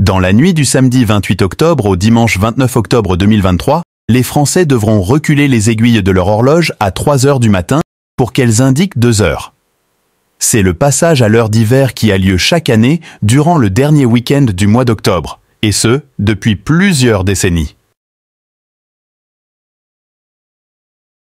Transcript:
Dans la nuit du samedi 28 octobre au dimanche 29 octobre 2023, les Français devront reculer les aiguilles de leur horloge à 3 heures du matin pour qu'elles indiquent 2 heures. C'est le passage à l'heure d'hiver qui a lieu chaque année durant le dernier week-end du mois d'octobre, et ce, depuis plusieurs décennies.